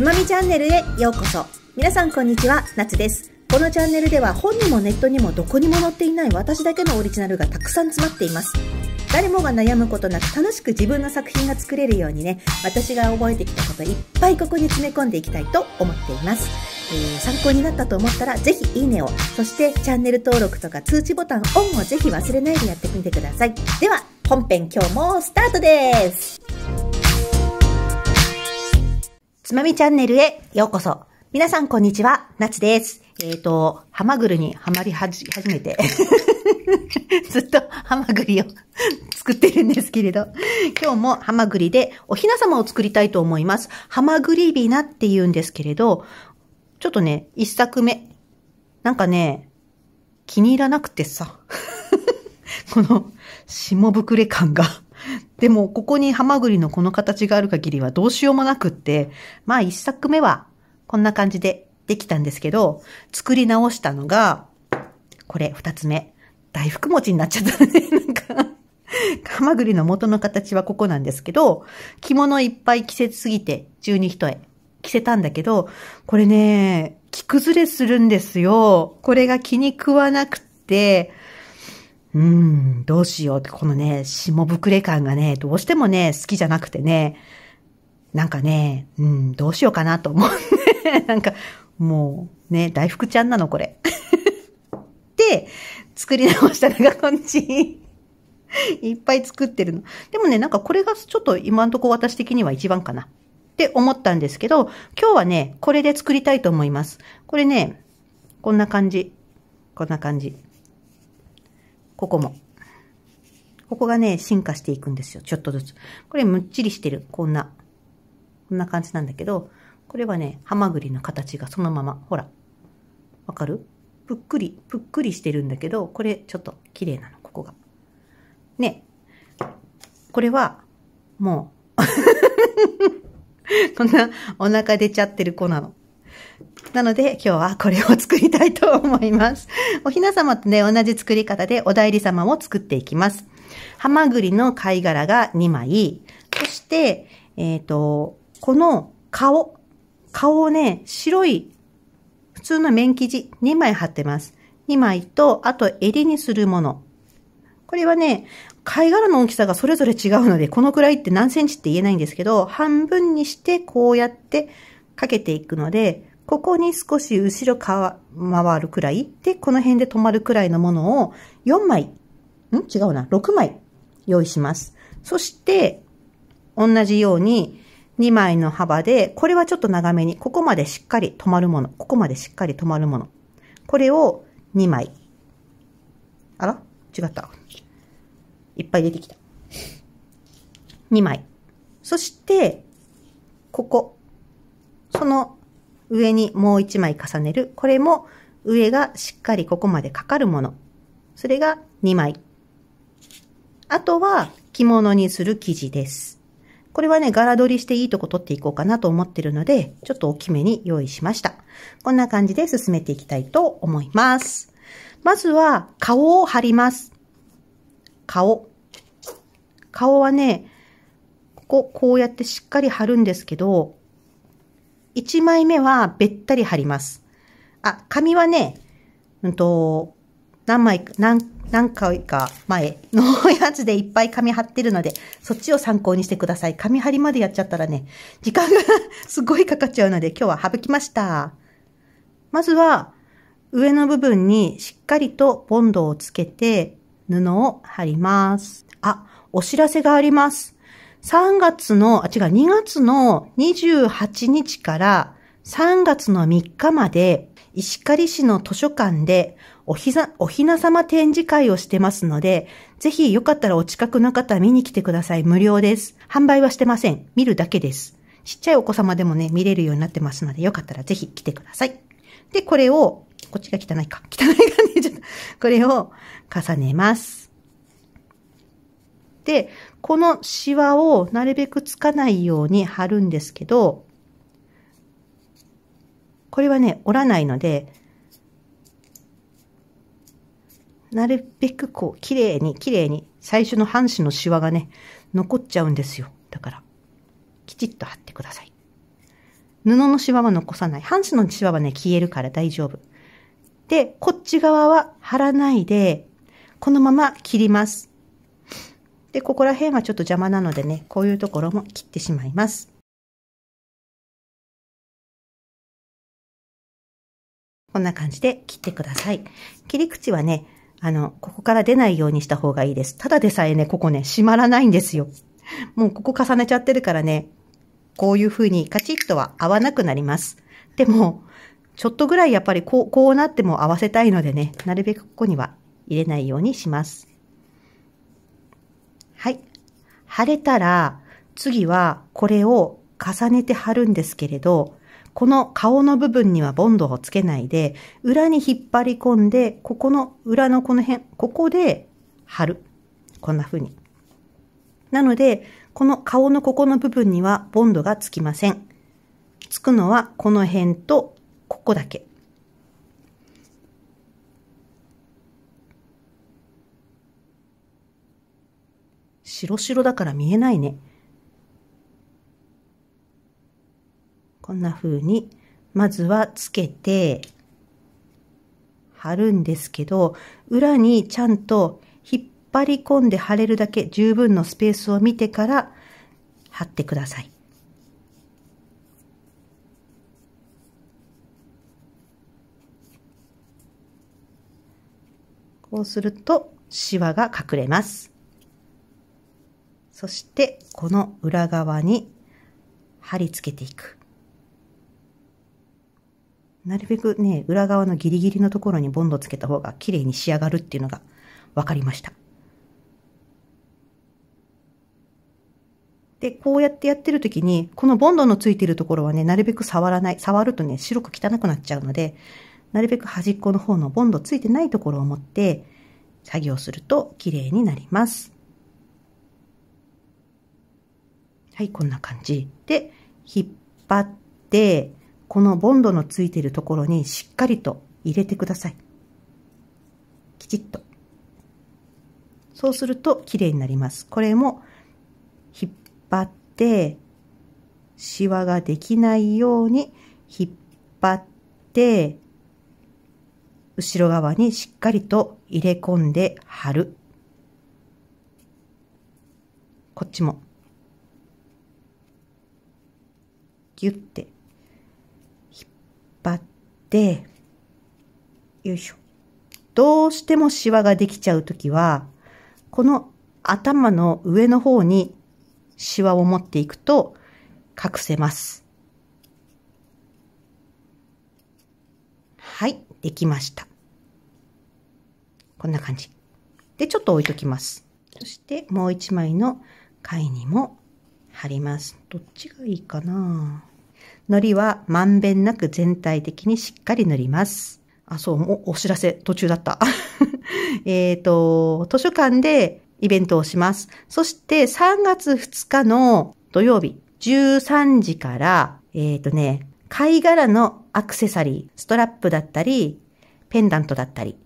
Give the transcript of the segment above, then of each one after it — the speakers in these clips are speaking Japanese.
つまみチャンネルへようこそ。皆さんこんにちは、夏です。このチャンネルでは本にもネットにもどこにも載っていない私だけのオリジナルがたくさん詰まっています。誰もが悩むことなく楽しく自分の作品が作れるようにね、私が覚えてきたこといっぱいここに詰め込んでいきたいと思っています。えー、参考になったと思ったらぜひいいねを、そしてチャンネル登録とか通知ボタンオンをぜひ忘れないでやってみてください。では、本編今日もスタートですつまみチャンネルへようこそ。皆さんこんにちは、なつです。えっ、ー、と、ハマグルにハマりはじ、初めて。ずっとハマグリを 作ってるんですけれど、今日もハマグリでおひな様を作りたいと思います。ハマグリビナって言うんですけれど、ちょっとね、一作目。なんかね、気に入らなくてさ。この、下膨れ感がでも、ここにハマグリのこの形がある限りはどうしようもなくって、まあ一作目はこんな感じでできたんですけど、作り直したのが、これ二つ目。大福餅になっちゃったね。なんか、ハマグリの元の形はここなんですけど、着物いっぱい着せすぎて、十二人へ着せたんだけど、これね、着崩れするんですよ。これが気に食わなくて、うん、どうしようって、このね、下膨れ感がね、どうしてもね、好きじゃなくてね、なんかね、うん、どうしようかなと思う、ね。なんか、もう、ね、大福ちゃんなの、これ。で、作り直したのがこんち。いっぱい作ってるの。でもね、なんかこれがちょっと今んとこ私的には一番かな。って思ったんですけど、今日はね、これで作りたいと思います。これね、こんな感じ。こんな感じ。ここも。ここがね、進化していくんですよ。ちょっとずつ。これむっちりしてる。こんな。こんな感じなんだけど、これはね、ハマグリの形がそのまま。ほら。わかるぷっくり、ぷっくりしてるんだけど、これちょっと綺麗なの、ここが。ね。これは、もうこ んなお腹出ちゃってる子なの。なので今日はこれを作りたいと思います。おひな様とね、同じ作り方でお代理様を作っていきます。ハマグリの貝殻が2枚。そして、えっ、ー、と、この顔。顔をね、白い普通の面生地2枚貼ってます。2枚と、あと襟にするもの。これはね、貝殻の大きさがそれぞれ違うので、このくらいって何センチって言えないんですけど、半分にしてこうやってかけていくので、ここに少し後ろか回るくらい、で、この辺で止まるくらいのものを4枚、ん違うな、6枚用意します。そして、同じように2枚の幅で、これはちょっと長めに、ここまでしっかり止まるもの、ここまでしっかり止まるもの。これを2枚。あら違った。いっぱい出てきた。2枚。そして、ここ。その上にもう一枚重ねる。これも上がしっかりここまでかかるもの。それが2枚。あとは着物にする生地です。これはね、柄取りしていいとこ取っていこうかなと思ってるので、ちょっと大きめに用意しました。こんな感じで進めていきたいと思います。まずは、顔を貼ります。顔。顔はね、ここ、こうやってしっかり貼るんですけど、1枚目はべったり貼ります。あ、紙はね、うんと、何枚か、何、何回か前のやつでいっぱい紙貼ってるので、そっちを参考にしてください。紙貼りまでやっちゃったらね、時間が すごいかかっちゃうので、今日は省きました。まずは、上の部分にしっかりとボンドをつけて、布を貼ります。あ、お知らせがあります。3月の、あ、違う、2月の28日から3月の3日まで、石狩市の図書館でおひざ、おひなさま展示会をしてますので、ぜひよかったらお近くの方見に来てください。無料です。販売はしてません。見るだけです。ちっちゃいお子様でもね、見れるようになってますので、よかったらぜひ来てください。で、これを、こっちが汚いか。汚いがね、ちょっと、これを重ねます。で、このシワをなるべくつかないように貼るんですけど、これはね、折らないので、なるべくこう、綺麗に、綺麗に、最初の半紙のシワがね、残っちゃうんですよ。だから、きちっと貼ってください。布のシワは残さない。半紙のシワはね、消えるから大丈夫。で、こっち側は貼らないで、このまま切ります。で、ここら辺はちょっと邪魔なのでね、こういうところも切ってしまいます。こんな感じで切ってください。切り口はね、あの、ここから出ないようにした方がいいです。ただでさえね、ここね、閉まらないんですよ。もうここ重ねちゃってるからね、こういう風にカチッとは合わなくなります。でも、ちょっとぐらいやっぱりこう、こうなっても合わせたいのでね、なるべくここには入れないようにします。貼れたら、次はこれを重ねて貼るんですけれど、この顔の部分にはボンドをつけないで、裏に引っ張り込んで、ここの裏のこの辺、ここで貼る。こんな風に。なので、この顔のここの部分にはボンドがつきません。つくのはこの辺とここだけ。白白だから見えないね。こんな風に、まずはつけて、貼るんですけど、裏にちゃんと引っ張り込んで貼れるだけ十分のスペースを見てから貼ってください。こうするとシワが隠れます。そしてこの裏側に貼り付けていく。なるべくね、裏側のギリギリのところにボンドつけた方が綺麗に仕上がるっていうのが分かりました。で、こうやってやってる時に、このボンドのついてるところはね、なるべく触らない。触るとね、白く汚くなっちゃうので、なるべく端っこの方のボンドついてないところを持って、作業すると綺麗になります。はい、こんな感じ。で、引っ張って、このボンドのついてるところにしっかりと入れてください。きちっと。そうすると綺麗になります。これも引っ張って、シワができないように引っ張って、後ろ側にしっかりと入れ込んで貼る。こっちも。ギュッて引っ張って、よいしょ。どうしてもシワができちゃうときは、この頭の上の方にシワを持っていくと隠せます。はい、できました。こんな感じ。で、ちょっと置いときます。そしてもう一枚の貝にも貼ります。どっちがいいかなのりはまんべんなく全体的にしっかり塗ります。あ、そう、お知らせ、途中だった。えっと、図書館でイベントをします。そして3月2日の土曜日、13時から、えっ、ー、とね、貝殻のアクセサリー、ストラップだったり、ペンダントだったり、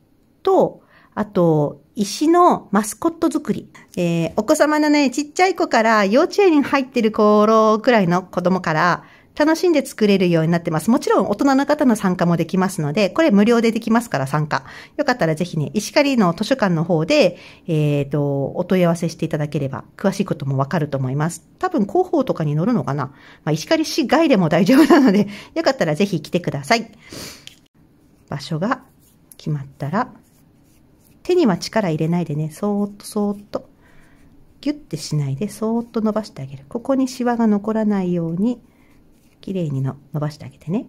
と、あと、石のマスコット作り。えー、お子様のね、ちっちゃい子から幼稚園に入ってる頃くらいの子供から、楽しんで作れるようになってます。もちろん大人の方の参加もできますので、これ無料でできますから参加。よかったらぜひね、石狩の図書館の方で、えっ、ー、と、お問い合わせしていただければ、詳しいこともわかると思います。多分広報とかに載るのかな、まあ、石狩市外でも大丈夫なので、よかったらぜひ来てください。場所が決まったら、手には力入れないでね、そーっとそーっと、ギュッてしないで、そーっと伸ばしてあげる。ここにシワが残らないように、綺麗にの伸ばしてあげてね。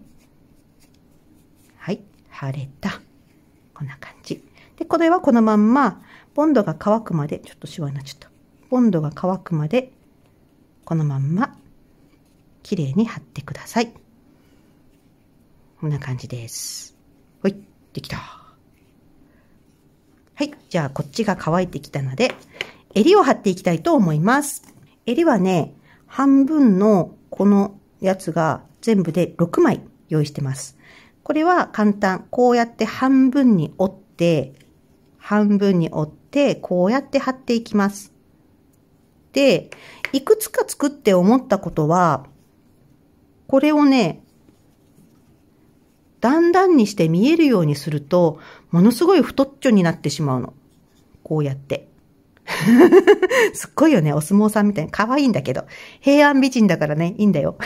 はい、腫れた。こんな感じ。で、これはこのまんま、ボンドが乾くまで、ちょっとシワになっちゃった。ボンドが乾くまで、このまんま、綺麗に貼ってください。こんな感じです。ほい、できた。はい、じゃあこっちが乾いてきたので、襟を貼っていきたいと思います。襟はね、半分のこのやつが全部で6枚用意してます。これは簡単。こうやって半分に折って、半分に折って、こうやって貼っていきます。で、いくつか作って思ったことは、これをね、だんだんにして見えるようにすると、ものすごい太っちょになってしまうの。こうやって。すっごいよね、お相撲さんみたいに。可愛いんだけど。平安美人だからね、いいんだよ。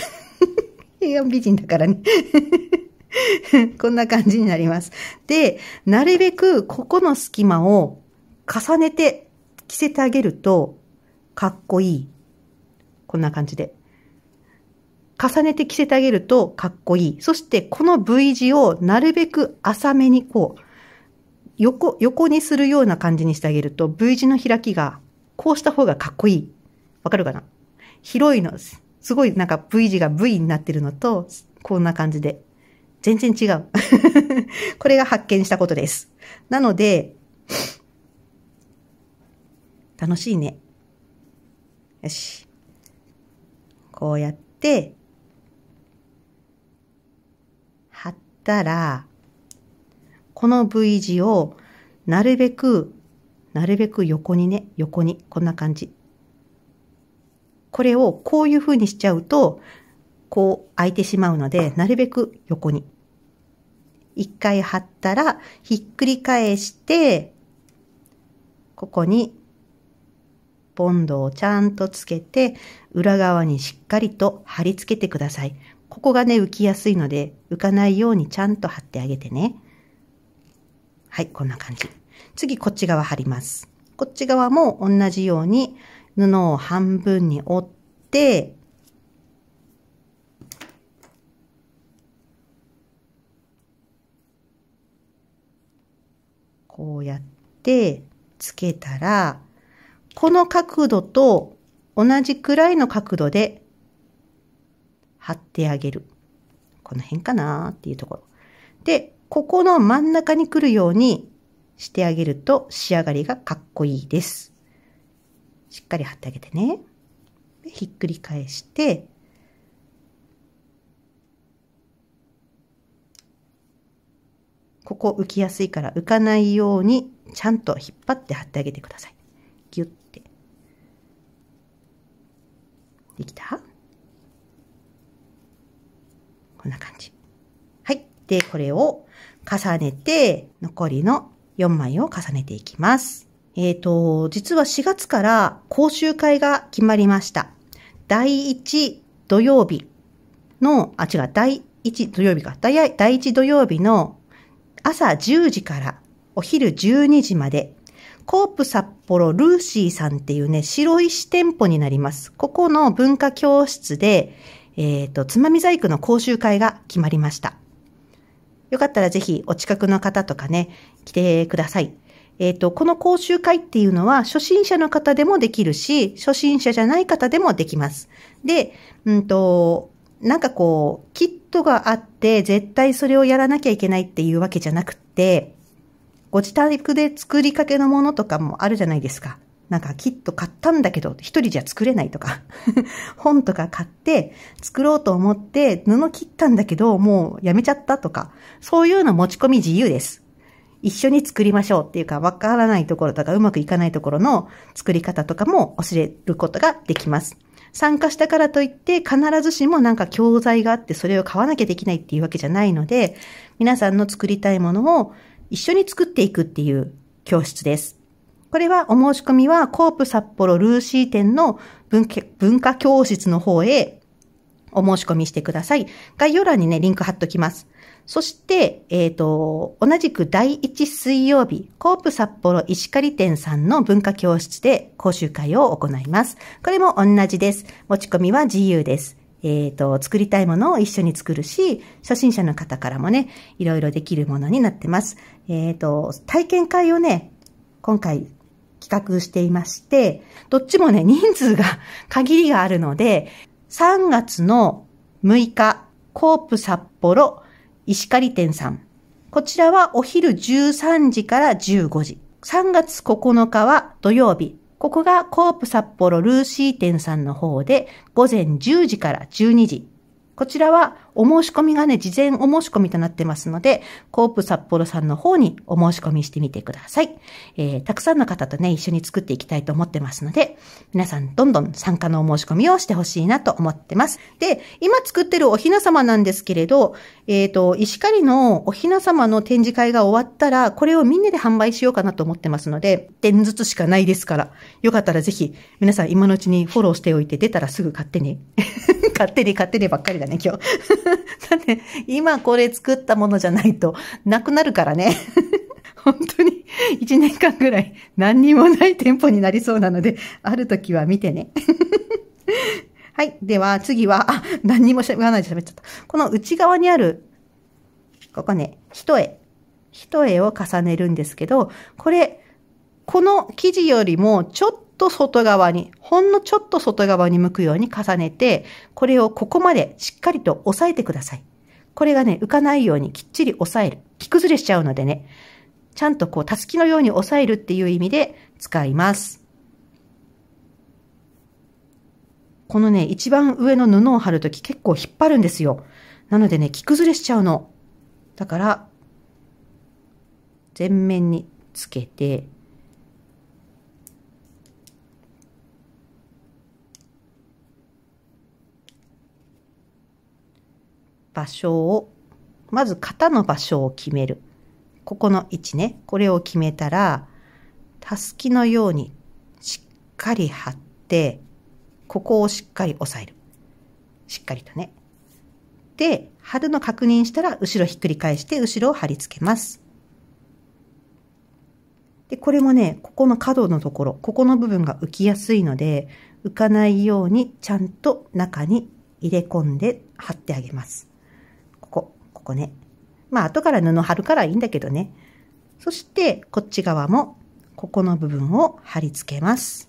平安美人だからね。こんな感じになります。で、なるべくここの隙間を重ねて着せてあげると、かっこいい。こんな感じで。重ねて着せてあげるとかっこいい。そしてこの V 字をなるべく浅めにこう、横、横にするような感じにしてあげると V 字の開きがこうした方がかっこいい。わかるかな広いのです。すごいなんか V 字が V になってるのと、こんな感じで。全然違う。これが発見したことです。なので、楽しいね。よし。こうやって、貼ったら、この V 字をなるべく、なるべく横にね、横に、こんな感じ。これをこういう風にしちゃうと、こう開いてしまうので、なるべく横に。一回貼ったら、ひっくり返して、ここに、ボンドをちゃんとつけて、裏側にしっかりと貼り付けてください。ここがね、浮きやすいので、浮かないようにちゃんと貼ってあげてね。はい、こんな感じ。次、こっち側貼ります。こっち側も同じように、布を半分に折って、こうやってつけたら、この角度と同じくらいの角度で貼ってあげる。この辺かなっていうところ。で、ここの真ん中に来るようにしてあげると仕上がりがかっこいいです。しっかり貼ってあげてね。ひっくり返して、ここ浮きやすいから浮かないようにちゃんと引っ張って貼ってあげてください。ギュッて。できたこんな感じ。はい。で、これを重ねて、残りの4枚を重ねていきます。えっ、ー、と、実は4月から講習会が決まりました。第1土曜日の、あ、違う、第1土曜日か。第1土曜日の朝10時からお昼12時まで、コープ札幌ルーシーさんっていうね、白石店舗になります。ここの文化教室で、えっ、ー、と、つまみ細工の講習会が決まりました。よかったらぜひお近くの方とかね、来てください。えっ、ー、と、この講習会っていうのは初心者の方でもできるし、初心者じゃない方でもできます。で、うんと、なんかこう、キットがあって、絶対それをやらなきゃいけないっていうわけじゃなくて、ご自宅で作りかけのものとかもあるじゃないですか。なんかキット買ったんだけど、一人じゃ作れないとか 本とか買って作ろうと思って布切ったんだけど、もうやめちゃったとか、そういうの持ち込み自由です。一緒に作りましょうっていうか、わからないところとかうまくいかないところの作り方とかも教えることができます。参加したからといって必ずしもなんか教材があってそれを買わなきゃできないっていうわけじゃないので、皆さんの作りたいものを一緒に作っていくっていう教室です。これはお申し込みはコープ札幌ルーシー店の文化教室の方へお申し込みしてください。概要欄にね、リンク貼っときます。そして、えっ、ー、と、同じく第1水曜日、コープ札幌石狩店さんの文化教室で講習会を行います。これも同じです。持ち込みは自由です。えっ、ー、と、作りたいものを一緒に作るし、初心者の方からもね、いろいろできるものになってます。えっ、ー、と、体験会をね、今回企画していまして、どっちもね、人数が 限りがあるので、3月の6日、コープ札幌石狩店さん。こちらはお昼13時から15時。3月9日は土曜日。ここがコープ札幌ルーシー店さんの方で午前10時から12時。こちらはお申し込みがね、事前お申し込みとなってますので、コープ札幌さんの方にお申し込みしてみてください。えー、たくさんの方とね、一緒に作っていきたいと思ってますので、皆さんどんどん参加のお申し込みをしてほしいなと思ってます。で、今作ってるおひな様なんですけれど、えっ、ー、と、石狩のおひな様の展示会が終わったら、これをみんなで販売しようかなと思ってますので、点ずつしかないですから、よかったらぜひ、皆さん今のうちにフォローしておいて、出たらすぐ買ってね。勝手に勝手にばっかりだね、今日。だって、今これ作ったものじゃないと、なくなるからね。本当に1年間ぐらい何にもない店舗になりそうなので、ある時は見てね。はい。では、次は、あ、何にも喋らないで喋っちゃった。この内側にある、ここね、一重。一重を重ねるんですけど、これ、この生地よりもちょっと外側に、ほんのちょっと外側に向くように重ねて、これをここまでしっかりと押さえてください。これがね、浮かないようにきっちり押さえる。着崩れしちゃうのでね、ちゃんとこう、たすきのように押さえるっていう意味で使います。このね、一番上の布を貼るとき結構引っ張るんですよ。なのでね、着崩れしちゃうの。だから、全面につけて、場所を、まず型の場所を決める。ここの位置ね、これを決めたら、たすきのようにしっかり貼って、ここをしっかり押さえる。しっかりとね。で、貼るの確認したら、後ろひっくり返して、後ろを貼り付けます。で、これもね、ここの角のところ、ここの部分が浮きやすいので、浮かないようにちゃんと中に入れ込んで貼ってあげます。こね。まあ、後から布貼るからいいんだけどね。そして、こっち側も、ここの部分を貼り付けます。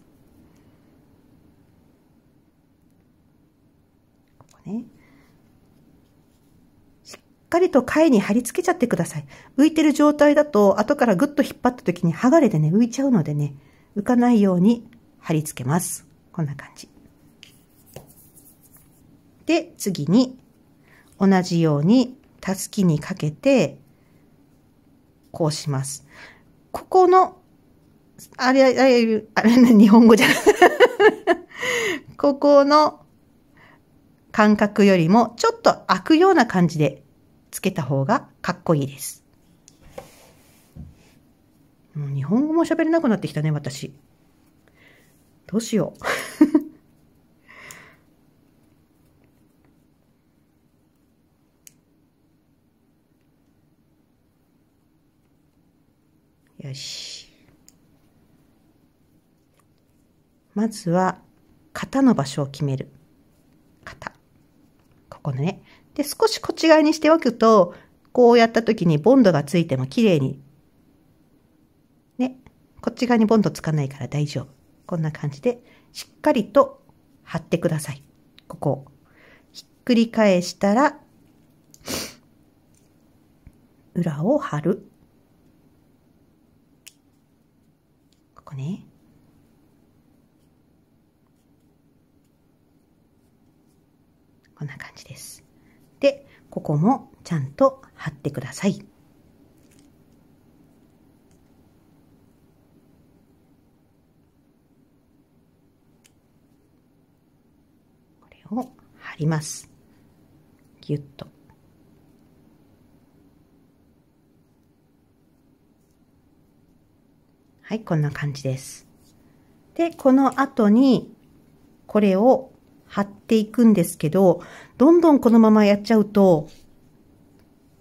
ここね。しっかりと貝に貼り付けちゃってください。浮いてる状態だと、後からぐっと引っ張った時に剥がれてね、浮いちゃうのでね、浮かないように貼り付けます。こんな感じ。で、次に、同じようにたすきにかけて、こうします。ここの、あれ、あれ、あれ、日本語じゃない。ここの感覚よりも、ちょっと開くような感じでつけた方がかっこいいです。もう日本語も喋れなくなってきたね、私。どうしよう。し。まずは、肩の場所を決める。肩。ここね。で、少しこっち側にしておくと、こうやった時にボンドがついても綺麗に。ね。こっち側にボンドつかないから大丈夫。こんな感じで、しっかりと貼ってください。ここひっくり返したら、裏を貼る。こんな感じです。で、ここもちゃんと貼ってください。これを貼ります。ぎゅっと。はい、こんな感じです。で、この後に、これを貼っていくんですけど、どんどんこのままやっちゃうと、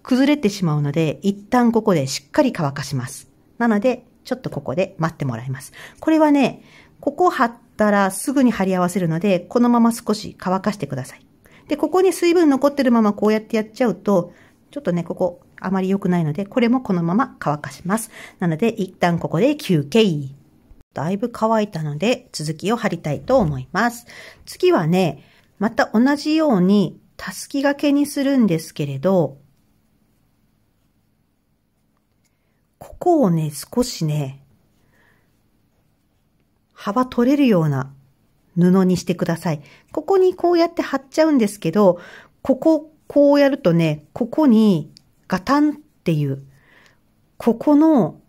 崩れてしまうので、一旦ここでしっかり乾かします。なので、ちょっとここで待ってもらいます。これはね、ここ貼ったらすぐに貼り合わせるので、このまま少し乾かしてください。で、ここに水分残ってるままこうやってやっちゃうと、ちょっとね、ここあまり良くないので、これもこのまま乾かします。なので、一旦ここで休憩。だいぶ乾いたので、続きを貼りたいと思います。次はね、また同じように、たすき掛けにするんですけれど、ここをね、少しね、幅取れるような布にしてください。ここにこうやって貼っちゃうんですけど、ここ、こうやるとね、ここにガタンっていう、ここの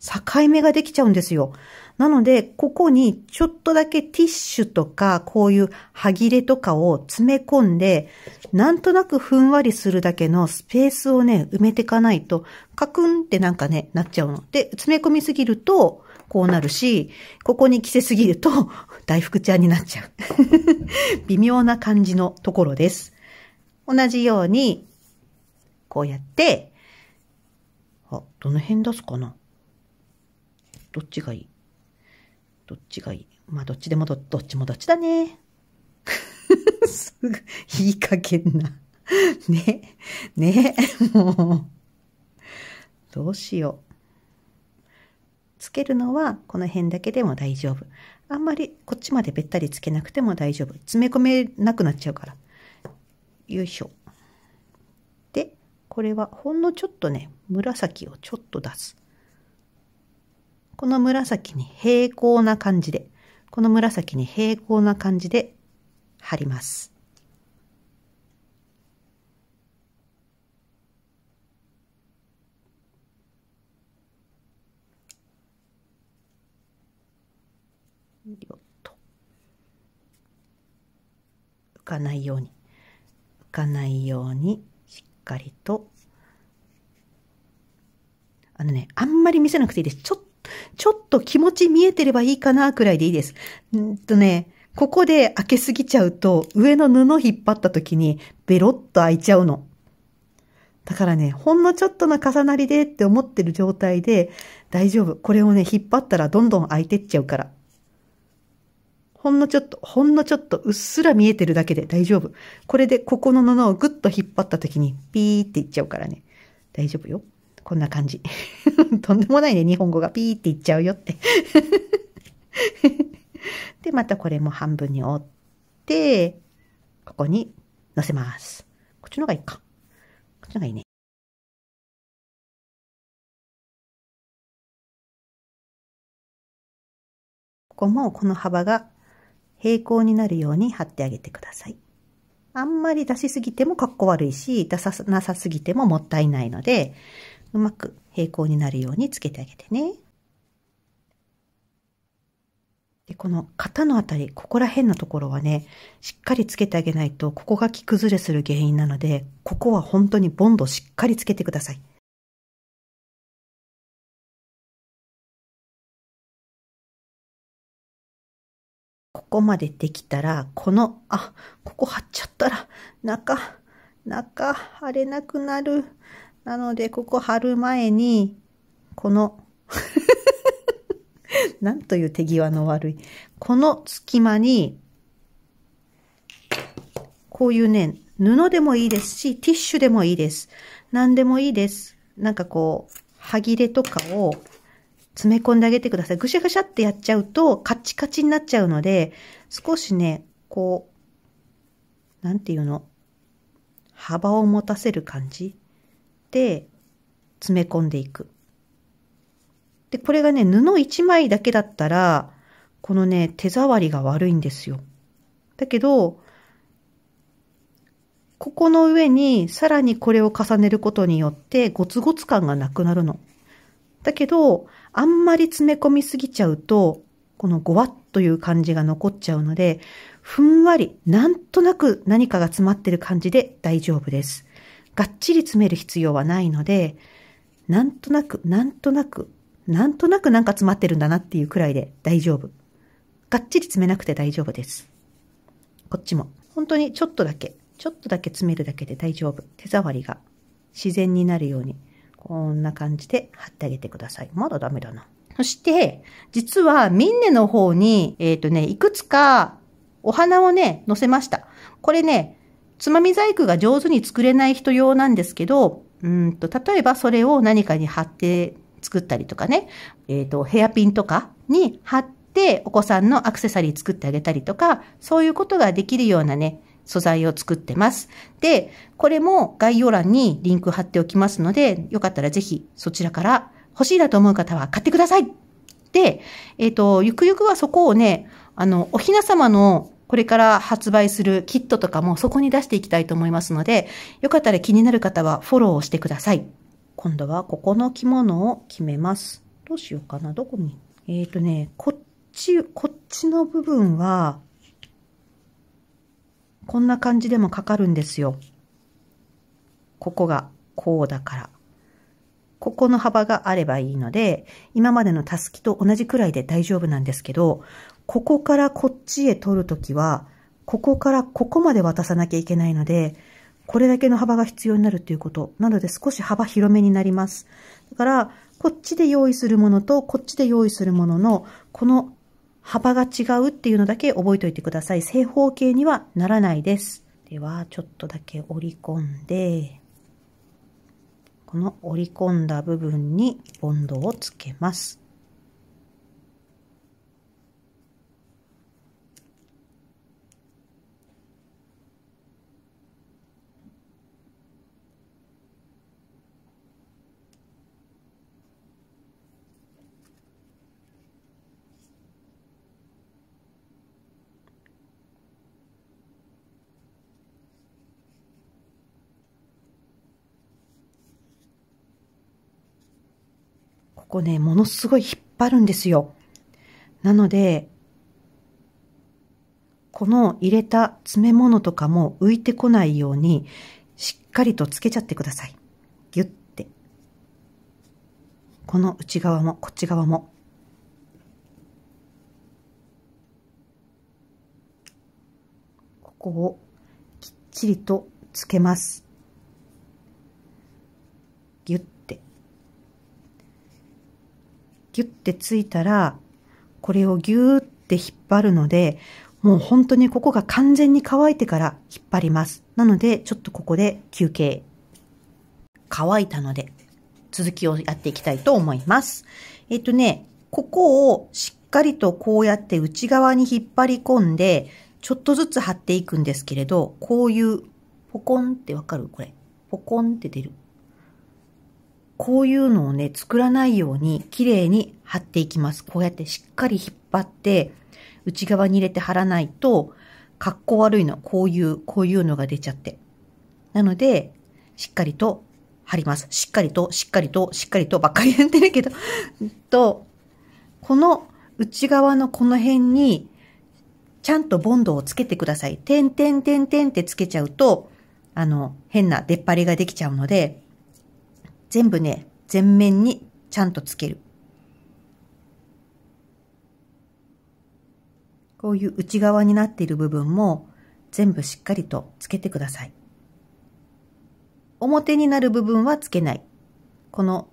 境目ができちゃうんですよ。なので、ここにちょっとだけティッシュとか、こういう歯切れとかを詰め込んで、なんとなくふんわりするだけのスペースをね、埋めていかないと、カクンってなんかね、なっちゃうの。で、詰め込みすぎると、こうなるし、ここに着せすぎると、大福ちゃんになっちゃう。微妙な感じのところです。同じように、こうやって、あ、どの辺出すかなどっちがいいどっちがいいまあ、どっちでもど、どっちもどっちだね。すぐ、いい加減な。ね。ね。もう。どうしよう。つけるのはこの辺だけでも大丈夫。あんまりこっちまでべったりつけなくても大丈夫。詰め込めなくなっちゃうから。よいしょ。これはほんのちょっとね、紫をちょっと出す。この紫に平行な感じで、この紫に平行な感じで貼ります。よっと浮かないように浮かないようにかりと、あのね、あんまり見せなくていいです。ちょっと、ちょっと気持ち見えてればいいかな、くらいでいいです。んとね、ここで開けすぎちゃうと、上の布引っ張った時に、ベロッと開いちゃうの。だからね、ほんのちょっとの重なりでって思ってる状態で、大丈夫。これをね、引っ張ったらどんどん開いてっちゃうから。ほんのちょっと、ほんのちょっとうっすら見えてるだけで大丈夫。これでここの布をぐっと引っ張った時にピーっていっちゃうからね。大丈夫よ。こんな感じ。とんでもないね、日本語がピーっていっちゃうよって で、またこれも半分に折って、ここに乗せます。こっちの方がいいか。こっちの方がいいね。ここもこの幅が平行になるように貼ってあげてください。あんまり出しすぎてもかっこ悪いし、出さなさすぎてももったいないので、うまく平行になるようにつけてあげてね。でこの肩のあたり、ここら辺のところはね、しっかりつけてあげないと、ここが着崩れする原因なので、ここは本当にボンドしっかりつけてください。ここまでできたら、この、あ、ここ貼っちゃったら、中、中、貼れなくなる。なので、ここ貼る前に、この なんという手際の悪い。この隙間に、こういうね、布でもいいですし、ティッシュでもいいです。何でもいいです。なんかこう、歯切れとかを詰め込んであげてください。ぐしゃぐしゃってやっちゃうと、カチカチになっちゃうので、少しね、こう、なんていうの幅を持たせる感じで、詰め込んでいく。で、これがね、布一枚だけだったら、このね、手触りが悪いんですよ。だけど、ここの上にさらにこれを重ねることによってゴツゴツ感がなくなるの。だけど、あんまり詰め込みすぎちゃうと、このごわっという感じが残っちゃうので、ふんわり、なんとなく何かが詰まってる感じで大丈夫です。がっちり詰める必要はないので、なんとなく、なんとなく、なんとなくなんか詰まってるんだなっていうくらいで大丈夫。がっちり詰めなくて大丈夫です。こっちも。本当にちょっとだけ、ちょっとだけ詰めるだけで大丈夫。手触りが自然になるようにこんな感じで貼ってあげてください。まだダメだな。そして、実はミンネの方に、えっ、ー、とね、いくつかお花をね、載せました。これね、つまみ細工が上手に作れない人用なんですけど、うんと、例えばそれを何かに貼って作ったりとかね、えっ、ー、と、ヘアピンとかに貼ってお子さんのアクセサリー作ってあげたりとか、そういうことができるようなね、素材を作ってます。で、これも概要欄にリンク貼っておきますので、よかったらぜひそちらから欲しいなと思う方は買ってください。で、えっ、ー、と、ゆくゆくはそこをね、あの、お雛様のこれから発売するキットとかもそこに出していきたいと思いますので、よかったら気になる方はフォローをしてください。今度はここの着物を決めます。どうしようかな、どこに。えっ、ー、とね、こっち、こっちの部分は、こんな感じでもかかるんですよ。ここがこうだから。ここの幅があればいいので、今までのたすきと同じくらいで大丈夫なんですけど、ここからこっちへ取るときは、ここからここまで渡さなきゃいけないので、これだけの幅が必要になるということ。なので少し幅広めになります。だから、こっちで用意するものと、こっちで用意するものの、この幅が違うっていうのだけ覚えておいてください。正方形にはならないです。では、ちょっとだけ折り込んで、この折り込んだ部分にボンドをつけます。ね、ものすごい引っ張るんですよ。なので、この入れた詰め物とかも浮いてこないように、しっかりとつけちゃってください。ぎゅって。この内側も、こっち側も。ここをきっちりとつけます。ギュッてついたら、これをギューって引っ張るので、もう本当にここが完全に乾いてから引っ張ります。なので、ちょっとここで休憩。乾いたので、続きをやっていきたいと思います。えっとね、ここをしっかりとこうやって内側に引っ張り込んで、ちょっとずつ貼っていくんですけれど、こういうポコンってわかるこれ。ポコンって出る。こういうのをね、作らないように綺麗に貼っていきます。こうやってしっかり引っ張って、内側に入れて貼らないと、格好悪いの。こういう、こういうのが出ちゃって。なので、しっかりと貼ります。しっかりと、しっかりと、しっかりとばっかりやってるけど と、この内側のこの辺に、ちゃんとボンドをつけてください。点点点点ってつけちゃうと、あの、変な出っ張りができちゃうので、全部ね、全面にちゃんとつける。こういう内側になっている部分も全部しっかりとつけてください。表になる部分はつけない。この、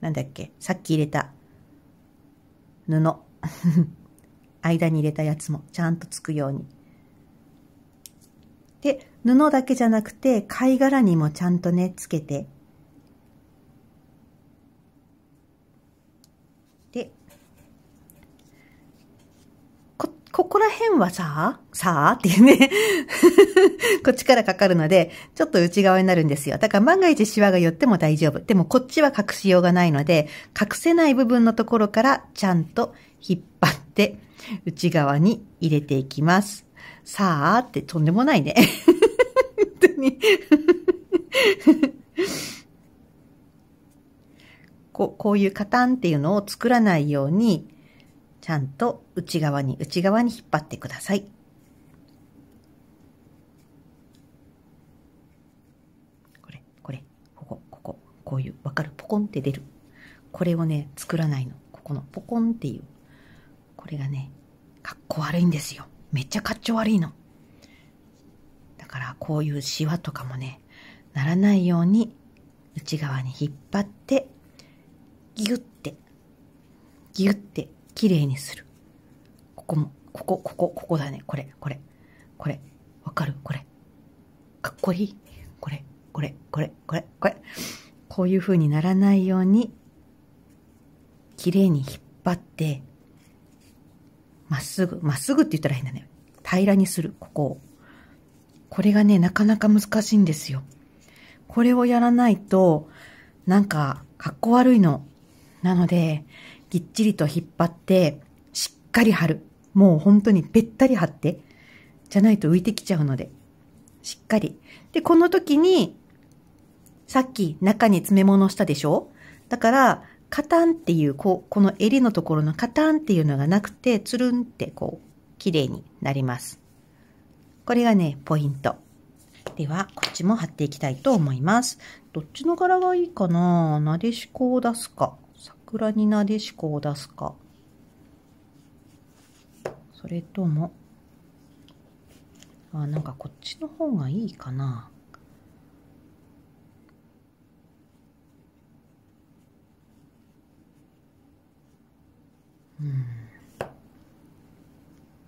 なんだっけ、さっき入れた布。間に入れたやつもちゃんとつくように。で、布だけじゃなくて貝殻にもちゃんとね、つけて。で、こ、ここら辺はさ、さあっていうね こっちからかかるので、ちょっと内側になるんですよ。だから万が一シワが寄っても大丈夫。でもこっちは隠しようがないので、隠せない部分のところからちゃんと引っ張って内側に入れていきます。さあってとんでもないね。本当にここういうカタンっていうのを作らないように、ちゃんと内側に内側に引っ張ってください。これ、これ、ここ、ここ、こういう、わかるポコンって出る。これをね、作らないの。ここのポコンっていう。これがね、かっこ悪いんですよ。めっちゃかっちょ悪いの。だからこういうシワとかもね、ならないように内側に引っ張って、ギュって、ギュって綺麗にする。ここも、ここ、ここ、ここだね。これ、これ、これ。わかるこれ。かっこいい。これ、これ、これ、これ、これ。こういう風にならないように、綺麗に引っ張って、まっすぐ、まっすぐって言ったら変だね。平らにする、ここを。これがね、なかなか難しいんですよ。これをやらないと、なんか、かっこ悪いの。なので、ぎっちりと引っ張って、しっかり貼る。もう本当にべったり貼って。じゃないと浮いてきちゃうので。しっかり。で、この時に、さっき中に詰め物したでしょだから、カタンっていうこう、この襟のところのカタンっていうのがなくて、つるんってこう、綺麗になります。これがね、ポイント。では、こっちも貼っていきたいと思います。どっちの柄がいいかななでしこを出すか。桜になでしこを出すか。それとも、あ、なんかこっちの方がいいかな。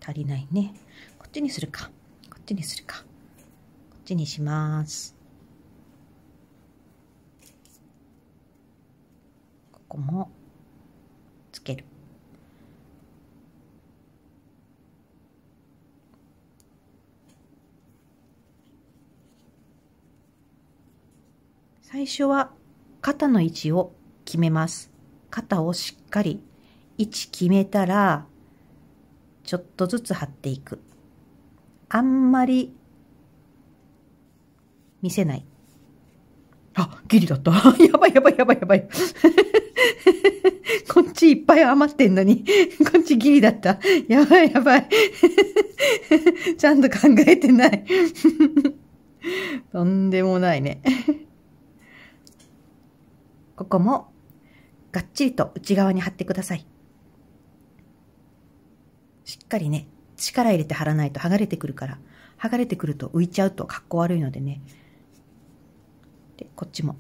足りないね。こっちにするか。こっちにするか。こっちにします。ここもつける。最初は肩の位置を決めます。肩をしっかり位置決めたらちょっとずつ貼っていく。あんまり見せない。あ、ギリだった。やばいやばいやばいやばい。こっちいっぱい余ってんのに、こっちギリだった。やばいやばい。ちゃんと考えてない。とんでもないね。ここも、がっちりと内側に貼ってください。しっかりね、力入れて貼らないと剥がれてくるから、剥がれてくると浮いちゃうと格好悪いのでね。で、こっちも。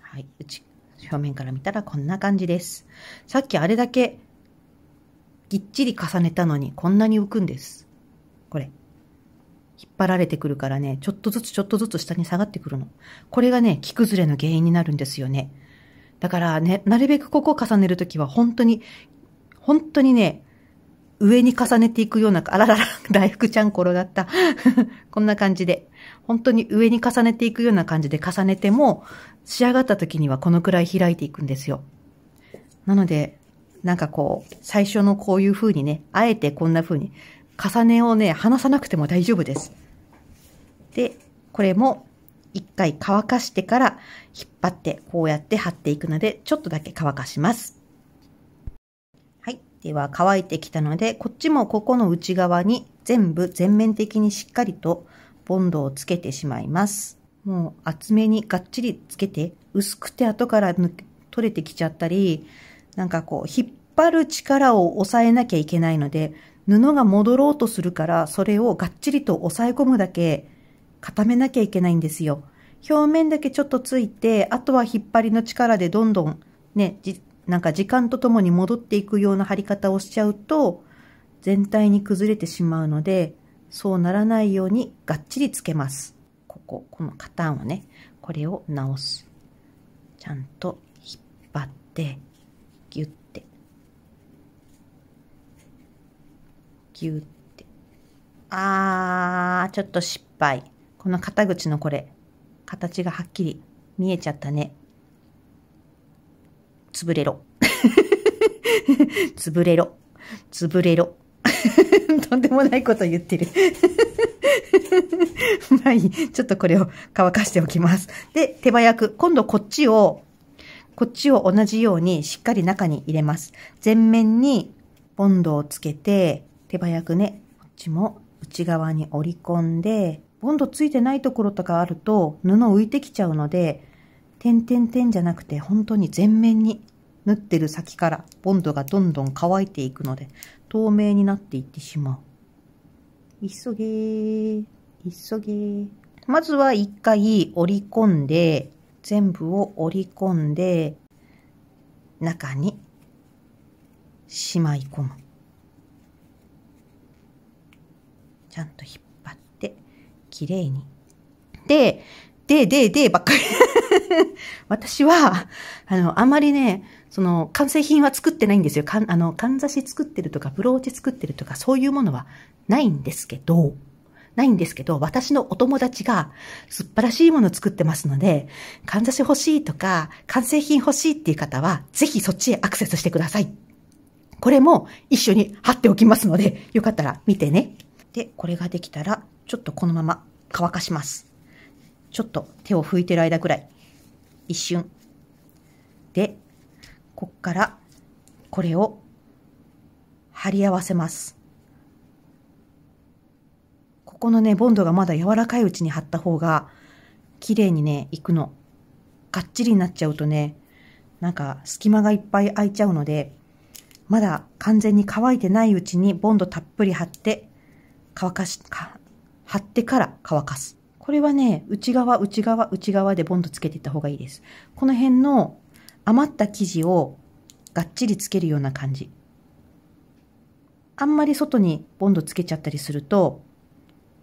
はい、うち、表面から見たらこんな感じです。さっきあれだけぎっちり重ねたのにこんなに浮くんです。これ。引っ張られてくるからね、ちょっとずつちょっとずつ下に下がってくるの。これがね、木崩れの原因になるんですよね。だからね、なるべくここを重ねるときは本当に、本当にね、上に重ねていくような、あららら、大福ちゃん転がった。こんな感じで。本当に上に重ねていくような感じで重ねても、仕上がった時にはこのくらい開いていくんですよ。なので、なんかこう、最初のこういう風にね、あえてこんな風に、重ねをね、離さなくても大丈夫です。で、これも一回乾かしてから引っ張ってこうやって貼っていくので、ちょっとだけ乾かします。はい。では乾いてきたので、こっちもここの内側に全部全面的にしっかりとボンドをつけてしまいます。もう厚めにがっちりつけて、薄くて後から取れてきちゃったり、なんかこう引っ張る力を抑えなきゃいけないので、布が戻ろうとするから、それをがっちりと押さえ込むだけ固めなきゃいけないんですよ。表面だけちょっとついて、あとは引っ張りの力でどんどんね、なんか時間とともに戻っていくような貼り方をしちゃうと、全体に崩れてしまうので、そうならないようにがっちりつけます。ここ、このパタンをね、これを直す。ちゃんと引っ張って、ぎゅって。あー、ちょっと失敗。この肩口のこれ。形がはっきり見えちゃったね。潰れろ。潰れろ。潰れろ。とんでもないこと言ってる まあいい。ちょっとこれを乾かしておきます。で、手早く。今度こっちを、こっちを同じようにしっかり中に入れます。全面にボンドをつけて、手早くね、こっちも内側に折り込んで、ボンドついてないところとかあると布浮いてきちゃうので、点々点じゃなくて本当に全面に縫ってる先からボンドがどんどん乾いていくので、透明になっていってしまう。急げー、急げー。まずは一回折り込んで、全部を折り込んで、中にしまい込む。ちゃんと引っ張って、綺麗に。で、で、で、で、ばっかり 私は、あの、あまりね、その、完成品は作ってないんですよ。かん、あの、かんざし作ってるとか、ブローチ作ってるとか、そういうものはないんですけど、ないんですけど、私のお友達が素晴らしいものを作ってますので、かんざし欲しいとか、完成品欲しいっていう方は、ぜひそっちへアクセスしてください。これも一緒に貼っておきますので、よかったら見てね。で、これができたら、ちょっとこのまま乾かします。ちょっと手を拭いてる間くらい。一瞬。で、こっから、これを、貼り合わせます。ここのね、ボンドがまだ柔らかいうちに貼った方が、綺麗にね、いくの。がっちりになっちゃうとね、なんか隙間がいっぱい空いちゃうので、まだ完全に乾いてないうちにボンドたっぷり貼って、乾かし、か貼ってから乾かす。これはね、内側、内側、内側でボンドつけていった方がいいです。この辺の余った生地をがっちりつけるような感じ。あんまり外にボンドつけちゃったりすると、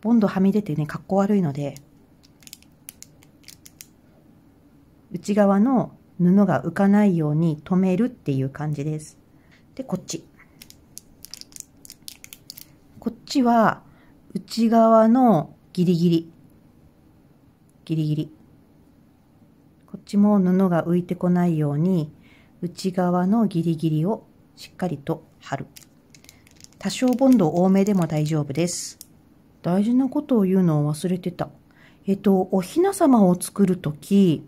ボンドはみ出てね、かっこ悪いので、内側の布が浮かないように留めるっていう感じです。で、こっち。ちは内側のギリギリ。ギリギリ。こっちも布が浮いてこないように内側のギリギリをしっかりと貼る。多少ボンド多めでも大丈夫です。大事なことを言うのを忘れてた。えっと、おひな様を作るとき、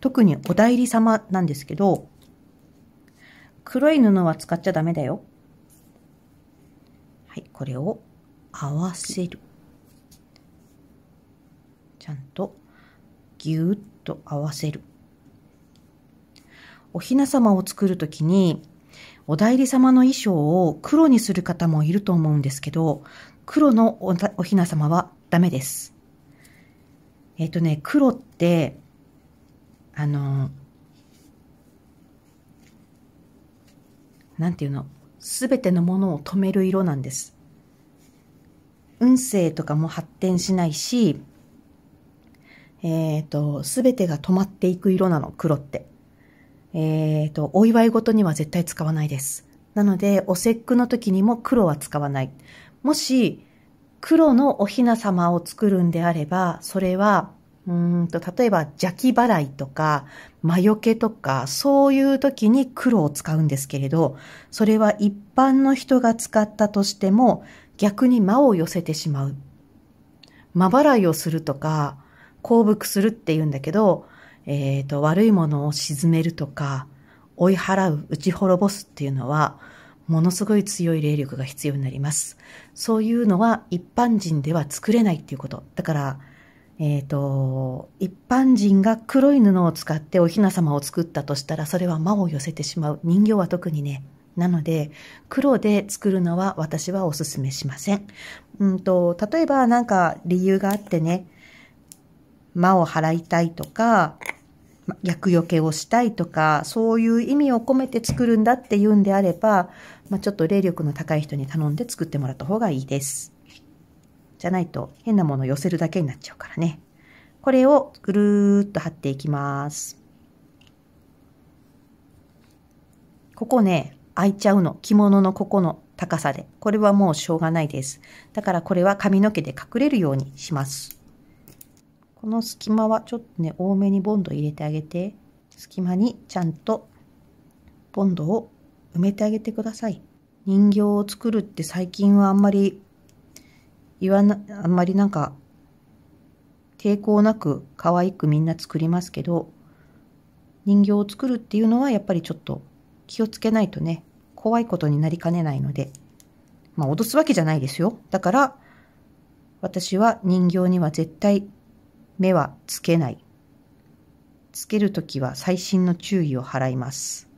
特にお代理様なんですけど、黒い布は使っちゃダメだよ。はい、これを合わせるちゃんとぎゅっと合わせるお雛様を作るときにお代理様の衣装を黒にする方もいると思うんですけど黒のおな雛様はダメですえっ、ー、とね黒ってあのなんていうのすべてのものを止める色なんです。運勢とかも発展しないし、えっ、ー、と、すべてが止まっていく色なの、黒って。えっ、ー、と、お祝い事には絶対使わないです。なので、お節句の時にも黒は使わない。もし、黒のお雛様を作るんであれば、それは、うんと、例えば邪気払いとか、魔除けとか、そういう時に黒を使うんですけれど、それは一般の人が使ったとしても、逆に間を寄せてしまう。間払いをするとか、降伏するって言うんだけど、えっ、ー、と、悪いものを沈めるとか、追い払う、打ち滅ぼすっていうのは、ものすごい強い霊力が必要になります。そういうのは一般人では作れないっていうこと。だから、えっ、ー、と、一般人が黒い布を使ってお雛様を作ったとしたら、それは魔を寄せてしまう。人形は特にね、なので、黒で作るのは私はお勧めしません。うんと、例えばなんか理由があってね、魔を払いたいとか、厄除けをしたいとか、そういう意味を込めて作るんだっていうんであれば、まあ、ちょっと霊力の高い人に頼んで作ってもらった方がいいです。じゃないと変なもの寄せるだけになっちゃうからね。これをぐるーっと貼っていきます。ここね、開いちゃうの。着物のここの高さで。これはもうしょうがないです。だからこれは髪の毛で隠れるようにします。この隙間はちょっとね、多めにボンド入れてあげて、隙間にちゃんとボンドを埋めてあげてください。人形を作るって最近はあんまり言わな、あんまりなんか抵抗なく可愛くみんな作りますけど、人形を作るっていうのはやっぱりちょっと気をつけないとね、怖いことになりかねないので、まあ脅すわけじゃないですよ。だから、私は人形には絶対目はつけない。つけるときは細心の注意を払います。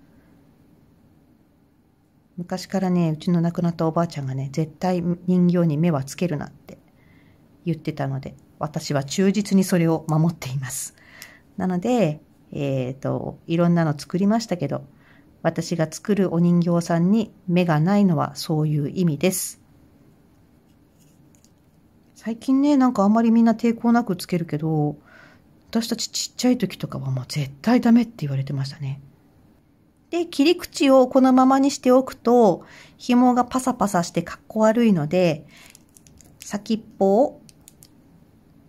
昔からね、うちの亡くなったおばあちゃんがね、絶対人形に目はつけるなって言ってたので、私は忠実にそれを守っています。なので、えっ、ー、と、いろんなの作りましたけど、私が作るお人形さんに目がないのはそういう意味です。最近ね、なんかあんまりみんな抵抗なくつけるけど、私たちちっちゃい時とかはもう絶対ダメって言われてましたね。で、切り口をこのままにしておくと、紐がパサパサしてかっこ悪いので、先っぽを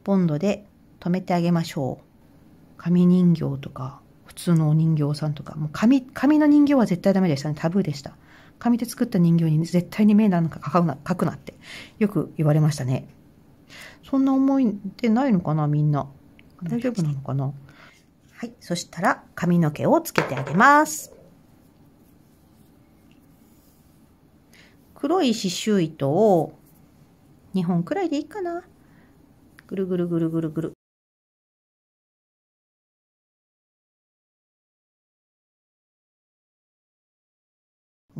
ボンドで留めてあげましょう。紙人形とか通のお人形さんとか、もう紙、紙の人形は絶対ダメでしたね。タブーでした。紙で作った人形に絶対に目なんか書くな、描くなってよく言われましたね。そんな思いでないのかな、みんな。大丈夫なのかなはい。そしたら髪の毛をつけてあげます。黒い刺繍糸を2本くらいでいいかな。ぐるぐるぐるぐるぐる。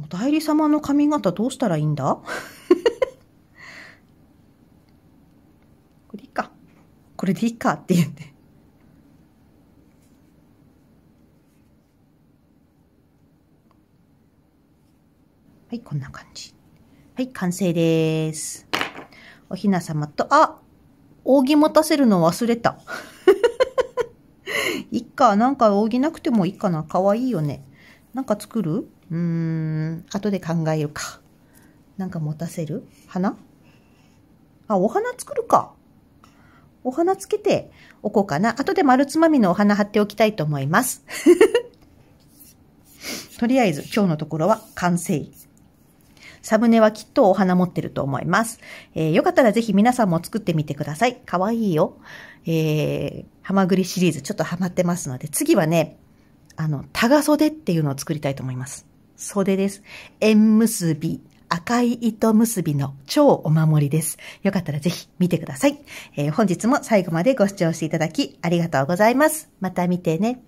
お代理様の髪型どうしたらいいんだ これいいか。これでいいかって言って。はい、こんな感じ。はい、完成です。おひな様と、あ扇持たせるの忘れた。いっか、なんか扇なくてもいいかな。かわいいよね。なんか作るうーん、後で考えるか。なんか持たせる花あ、お花作るか。お花つけておこうかな。後で丸つまみのお花貼っておきたいと思います。とりあえず今日のところは完成。サムネはきっとお花持ってると思います。えー、よかったらぜひ皆さんも作ってみてください。かわいいよ。えー、ハマグリシリーズちょっとハマってますので、次はね、あの、タガ袖っていうのを作りたいと思います。袖です。縁結び、赤い糸結びの超お守りです。よかったらぜひ見てください。えー、本日も最後までご視聴していただきありがとうございます。また見てね。